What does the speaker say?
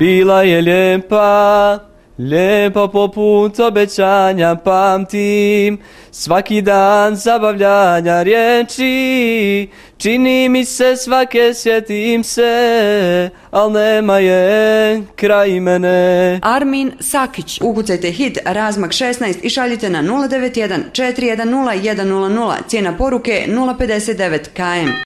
Bila je lijepa, po poput obećanja pamtim, svaki dan zabavljanja riječi, čini mi se svake sjetim se, ali nema je kraj mene. Armin Sakić, ukucajte hit Razmak 16 i šaljite na 091 410 100, cijena poruke 059 KM.